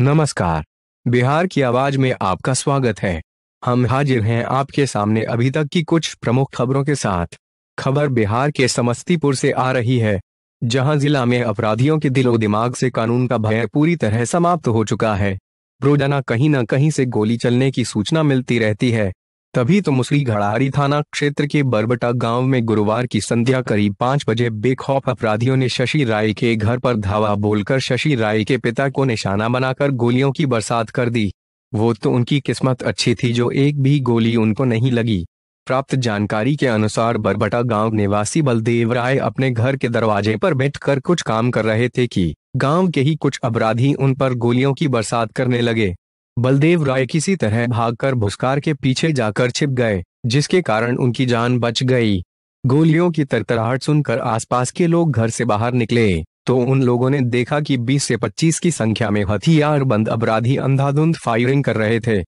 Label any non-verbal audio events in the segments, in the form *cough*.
नमस्कार बिहार की आवाज में आपका स्वागत है हम हाजिर हैं आपके सामने अभी तक की कुछ प्रमुख खबरों के साथ खबर बिहार के समस्तीपुर से आ रही है जहां जिला में अपराधियों के दिलो दिमाग से कानून का भय पूरी तरह समाप्त हो चुका है रोजाना कहीं न कहीं से गोली चलने की सूचना मिलती रहती है तभी तो मुसरी घड़ाहरी थाना क्षेत्र के बरबटा गांव में गुरुवार की संध्या करीब पांच बजे बेखौफ अपराधियों ने शशि राय के घर पर धावा बोलकर शशि राय के पिता को निशाना बनाकर गोलियों की बरसात कर दी वो तो उनकी किस्मत अच्छी थी जो एक भी गोली उनको नहीं लगी प्राप्त जानकारी के अनुसार बरबटा गांव निवासी बलदेव राय अपने घर के दरवाजे पर बैठकर कुछ काम कर रहे थे कि गांव के ही कुछ अपराधी उन पर गोलियों की बरसात करने लगे बलदेव राय किसी तरह भागकर भुस्कार के पीछे जाकर छिप गए जिसके कारण उनकी जान बच गई गोलियों की तरतराहट सुनकर आसपास के लोग घर से बाहर निकले तो उन लोगों ने देखा कि 20 से 25 की संख्या में हथियार बंद अपराधी अंधाधुंध फायरिंग कर रहे थे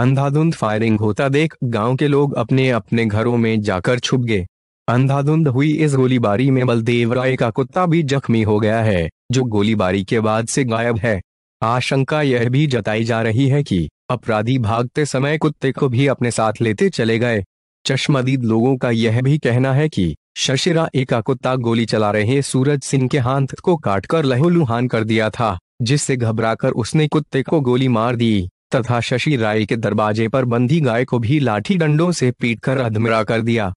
अंधाधुंध फायरिंग होता देख गांव के लोग अपने अपने घरों में जाकर छुप गए अंधाधुंध हुई इस गोलीबारी में बलदेव राय का कुत्ता भी जख्मी हो गया है जो गोलीबारी के बाद से गायब है आशंका यह भी जताई जा रही है कि अपराधी भागते समय कुत्ते को भी अपने साथ लेते चले गए चश्मदीद लोगों का यह भी कहना है कि शशिरा एका कुत्ता गोली चला रहे सूरज सिंह के हाथ को काटकर लहूलुहान कर दिया था जिससे घबराकर उसने कुत्ते को गोली मार दी तथा शशि राय के दरवाजे पर बंधी गाय को भी लाठी डंडों से पीटकर अधमरा कर दिया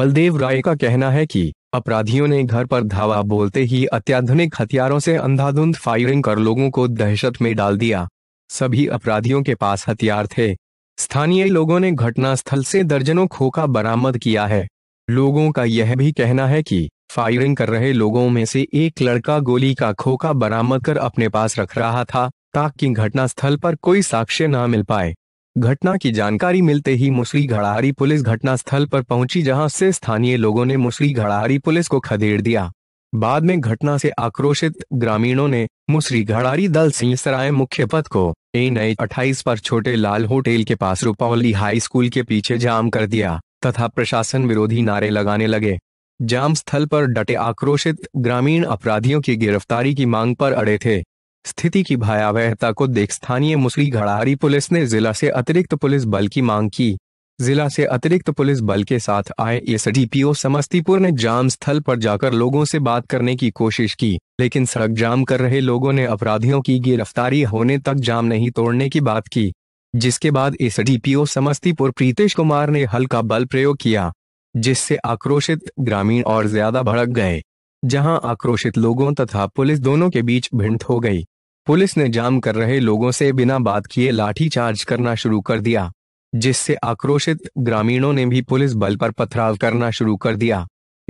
बलदेव राय का कहना है कि अपराधियों ने घर पर धावा बोलते ही अत्याधुनिक हथियारों से अंधाधुंध फायरिंग कर लोगों को दहशत में डाल दिया सभी अपराधियों के पास हथियार थे स्थानीय लोगों ने घटनास्थल से दर्जनों खोखा बरामद किया है लोगों का यह भी कहना है कि फायरिंग कर रहे लोगों में से एक लड़का गोली का खोखा बरामद कर अपने पास रख रहा था ताकि घटनास्थल पर कोई साक्ष्य न मिल पाए घटना की जानकारी मिलते ही मुसरी घड़ारी पुलिस घटना स्थल पर पहुंची जहां से स्थानीय लोगों ने मुसरी घड़ारी पुलिस को खदेड़ दिया बाद में घटना से आक्रोशित ग्रामीणों ने मुसरी घड़ारी दल सिंहसराय मुख्य पद को ए एच अट्ठाईस पर छोटे लाल होटल के पास रुपौली हाई स्कूल के पीछे जाम कर दिया तथा प्रशासन विरोधी नारे लगाने लगे जाम स्थल पर डटे आक्रोशित ग्रामीण अपराधियों की गिरफ्तारी की मांग पर अड़े थे स्थिति की भयावहता को देख स्थानीय मुसरी घड़ाहरी पुलिस ने जिला से अतिरिक्त पुलिस बल की मांग की जिला से अतिरिक्त पुलिस बल के साथ आए एस डीपीओ समस्तीपुर ने जाम स्थल पर जाकर लोगों से बात करने की कोशिश की लेकिन सड़क जाम कर रहे लोगों ने अपराधियों की गिरफ्तारी होने तक जाम नहीं तोड़ने की बात की जिसके बाद एस समस्तीपुर प्रीतेश कुमार ने हल्का बल प्रयोग किया जिससे आक्रोशित ग्रामीण और ज्यादा भड़क गए जहां आक्रोशित लोगों तथा पुलिस दोनों के बीच भिंड हो गई पुलिस ने जाम कर रहे लोगों से बिना बात किए लाठीचार्ज करना शुरू कर दिया जिससे आक्रोशित ग्रामीणों ने भी पुलिस बल पर पथराव करना शुरू कर दिया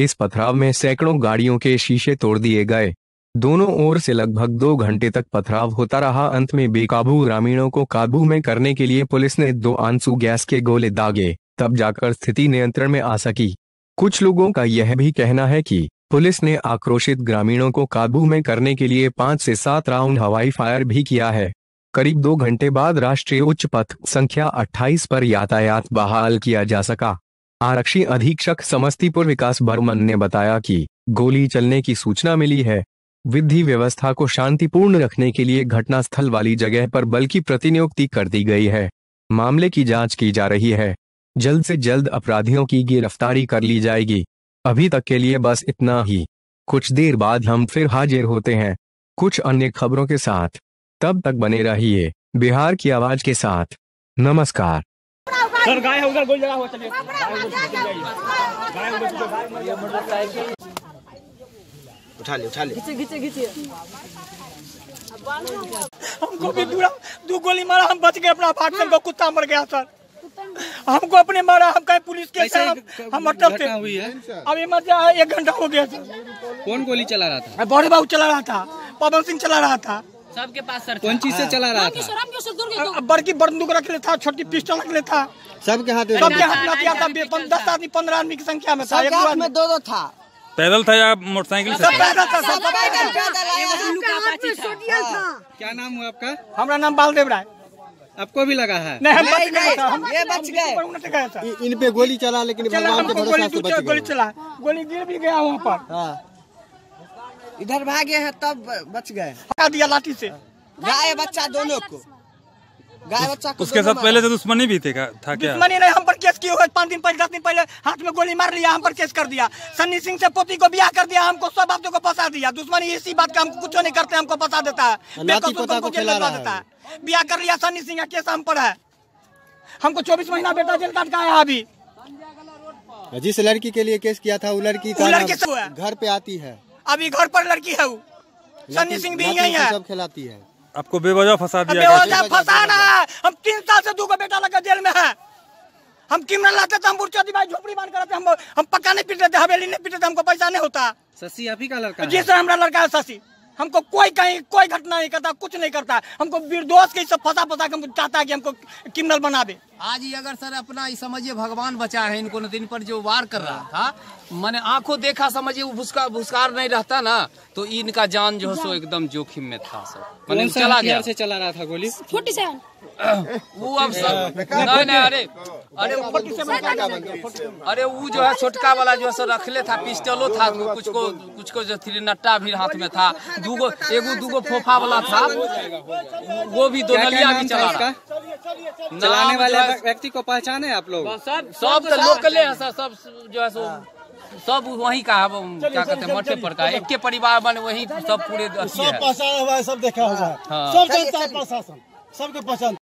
इस पथराव में सैकड़ों गाड़ियों के शीशे तोड़ दिए गए दोनों ओर से लगभग दो घंटे तक पथराव होता रहा अंत में बेकाबू ग्रामीणों को काबू में करने के लिए पुलिस ने दो आंसू गैस के गोले दागे तब जाकर स्थिति नियंत्रण में आ सकी कुछ लोगों का यह भी कहना है कि पुलिस ने आक्रोशित ग्रामीणों को काबू में करने के लिए पांच से सात राउंड हवाई फायर भी किया है करीब दो घंटे बाद राष्ट्रीय उच्च पथ संख्या 28 पर यातायात बहाल किया जा सका आरक्षी अधीक्षक समस्तीपुर विकास बर्मन ने बताया कि गोली चलने की सूचना मिली है विधि व्यवस्था को शांतिपूर्ण रखने के लिए घटनास्थल वाली जगह पर बल की प्रतिनियुक्ति कर दी गई है मामले की जांच की जा रही है जल्द से जल्द अपराधियों की गिरफ्तारी कर ली जाएगी अभी तक के लिए बस इतना ही कुछ देर बाद हम फिर हाजिर होते हैं कुछ अन्य खबरों के साथ तब तक बने रहिए बिहार की आवाज के साथ नमस्कार तो उठा ले उठा ले हमको भी दूरा दो गोली मारा हम बच गए अपना पार्टनर को कुत्ता मर गया सर हमको अपने मारा हम कहे पुलिस के हम अटक थे हुई है अब इमरजेंसी एक घंटा हो गया था कौन गोली चला रहा था बड़े बाबू चला रहा था पवन सिंह चला रहा था सबके पास सर कौन चीज से हाँ। चला रहा था तो। बड़की बंदूक रख ले था छोटी पिस्टल रख ले था सबके हाथ में सबके हाथ में हथियार था दस आदमी पंद्रह आदमी की संख्या में था एक में दो दो था पैदल था या मोटरसाइकिल से पैदल था सब पैदल था क्या नाम हुआ आपका हमारा नाम बालदेव राय आपको भी लगा है नहीं बच नहीं, नहीं, हम ये बच गए इन पे गोली चला लेकिन चला के गोली से बच गोली चला गोली गिर भी गया वहाँ पर हाँ। इधर भागे हैं तब बच गए दिया लाठी से गाय बच्चा दोनों को गाय बच्चा उसके साथ पहले से तो दुश्मनी भी थे का, था क्या दुश्मनी नहीं हम पर केस किए हुए पाँच दिन पहले दस दिन पहले हाथ में गोली मार लिया हम पर केस कर दिया सन्नी सिंह से पोती को ब्याह कर दिया हमको सब बातों को फसा दिया दुश्मनी इसी बात का हमको कुछ नहीं करते हमको फसा देता है देता है ब्याह कर लिया सन्नी सिंह का केस हम पर है हमको चौबीस महीना बेटा जेल काट का है अभी हाँ, जिस लड़की के लिए केस किया था वो लड़की घर पे आती है अभी घर पर लड़की है वो सन्नी सिंह भी यही है सब खिलाती है आपको बेवजह फंसा दिया बेवजह फंसाना है हम तीन साल से दूगो बेटा लगा जेल में है हम किमरन लाते तो हम बुरचा भाई झोपड़ी बांध करते हम हम पक्का नहीं पीटते थे हवेली नहीं पीटते हमको पैसा नहीं होता शशि आप ही का लड़का जी सर हमारा लड़का है शशि हमको कोई कहीं कोई घटना नहीं करता कुछ नहीं करता हमको निर्दोष के सब फंसा फंसा के हमको चाहता है कि हमको क्रिमिनल बना दे आज ही अगर सर अपना समझिए भगवान बचा है इनको दिन पर जो वार कर रहा था मैंने आंखों देखा समझिए वो भुसका भुसकार नहीं रहता ना तो इनका जान जो है सो एकदम जोखिम में था सर मैंने चला गया से चला रहा था गोली फोर्टी सेवन *coughs* वो अब सर नहीं नहीं अरे अरे अरे वो जो है छोटका वाला जो है सर रखले था पिस्टलो था तो कुछ को कुछ को जो थ्री नट्टा भी हाथ में था दूगो एगो दूगो फोफा वाला था वो भी दो नलिया भी चला रहा चलाने वाला व्यक्ति को पहचाने आप लोग सब सब तो लोकल है सर सब जो है हाँ। सब वही का क्या कहते हैं मोटे पर का एक के परिवार मान वही सब पूरे सब पहचान हुआ है सब देखा हुआ है हाँ। सब जनता प्रशासन सबके पहचान